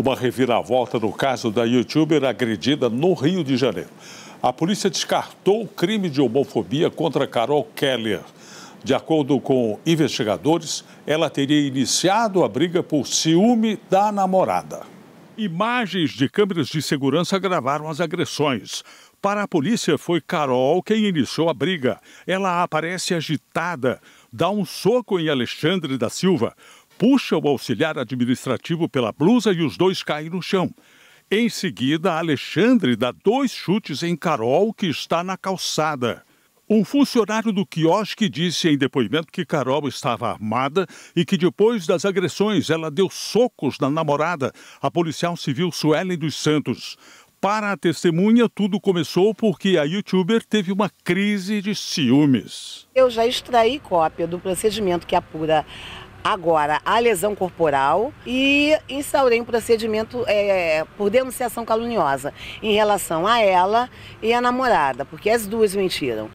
uma reviravolta no caso da youtuber agredida no Rio de Janeiro. A polícia descartou o crime de homofobia contra Carol Keller. De acordo com investigadores, ela teria iniciado a briga por ciúme da namorada. Imagens de câmeras de segurança gravaram as agressões. Para a polícia, foi Carol quem iniciou a briga. Ela aparece agitada, dá um soco em Alexandre da Silva, puxa o auxiliar administrativo pela blusa e os dois caem no chão. Em seguida, Alexandre dá dois chutes em Carol, que está na calçada. Um funcionário do quiosque disse em depoimento que Carol estava armada e que depois das agressões ela deu socos na namorada, a policial civil Suelen dos Santos. Para a testemunha, tudo começou porque a youtuber teve uma crise de ciúmes. Eu já extraí cópia do procedimento que apura agora a lesão corporal e instaurei um procedimento é, é, por denunciação caluniosa em relação a ela e a namorada, porque as duas mentiram.